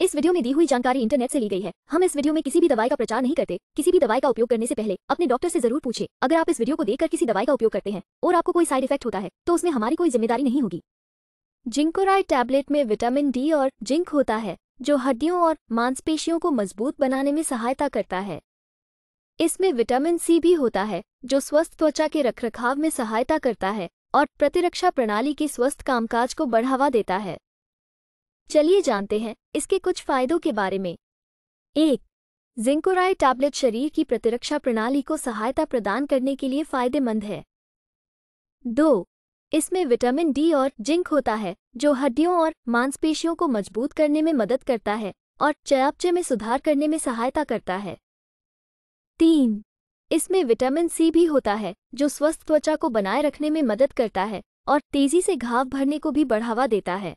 इस वीडियो में दी हुई जानकारी इंटरनेट से ली गई है हम इस वीडियो में किसी भी दवाई का प्रचार नहीं करते किसी भी दवाई का उपयोग करने से पहले अपने डॉक्टर से जरूर पूछे अगर आप इस वीडियो को देखकर किसी दवाई का उपयोग करते हैं और आपको कोई साइड इफेक्ट होता है तो उसमें हमारी कोई जिम्मेदारी नहीं होगी जिंकोराय टैबलेट में विटामिन डी और जिंक होता है जो हड्डियों और मांसपेशियों को मजबूत बनाने में सहायता करता है इसमें विटामिन सी भी होता है जो स्वस्थ त्वचा के रखरखाव में सहायता करता है और प्रतिरक्षा प्रणाली के स्वस्थ कामकाज को बढ़ावा देता है चलिए जानते हैं इसके कुछ फायदों के बारे में एक जिंकोराय टैबलेट शरीर की प्रतिरक्षा प्रणाली को सहायता प्रदान करने के लिए फायदेमंद है दो इसमें विटामिन डी और जिंक होता है जो हड्डियों और मांसपेशियों को मजबूत करने में मदद करता है और चयापचय में सुधार करने में सहायता करता है तीन इसमें विटामिन सी भी होता है जो स्वस्थ त्वचा को बनाए रखने में मदद करता है और तेजी से घाव भरने को भी बढ़ावा देता है